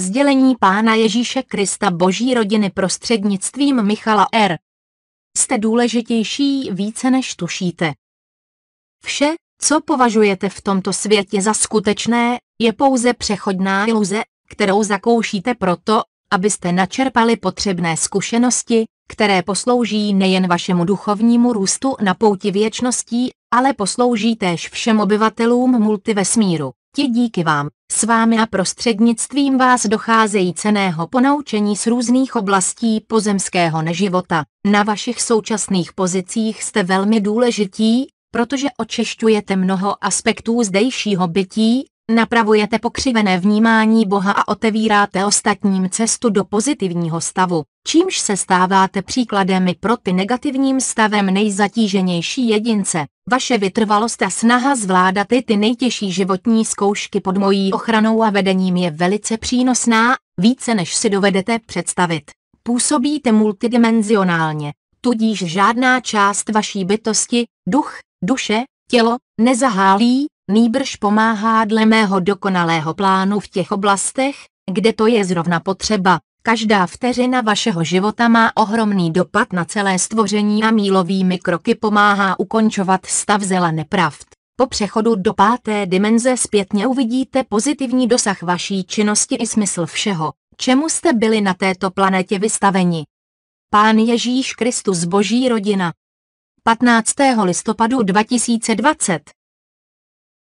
Sdělení Pána Ježíše Krista Boží rodiny prostřednictvím Michala R. Jste důležitější více než tušíte. Vše, co považujete v tomto světě za skutečné, je pouze přechodná iluze, kterou zakoušíte proto, abyste načerpali potřebné zkušenosti, které poslouží nejen vašemu duchovnímu růstu na pouti věčností, ale poslouží též všem obyvatelům multivesmíru. Ti díky vám. S vámi a prostřednictvím vás docházejí ceného ponaučení z různých oblastí pozemského neživota. Na vašich současných pozicích jste velmi důležití, protože očišťujete mnoho aspektů zdejšího bytí, Napravujete pokřivené vnímání Boha a otevíráte ostatním cestu do pozitivního stavu, čímž se stáváte příkladem i pro ty negativním stavem nejzatíženější jedince. Vaše vytrvalost a snaha zvládat i ty nejtěžší životní zkoušky pod mojí ochranou a vedením je velice přínosná, více než si dovedete představit. Působíte multidimenzionálně, tudíž žádná část vaší bytosti, duch, duše, Tělo nezahálí, nýbrž pomáhá dle mého dokonalého plánu v těch oblastech, kde to je zrovna potřeba. Každá vteřina vašeho života má ohromný dopad na celé stvoření a mílovými kroky pomáhá ukončovat stav zela nepravd. Po přechodu do páté dimenze zpětně uvidíte pozitivní dosah vaší činnosti i smysl všeho, čemu jste byli na této planetě vystaveni. Pán Ježíš Kristus Boží rodina, 15. listopadu 2020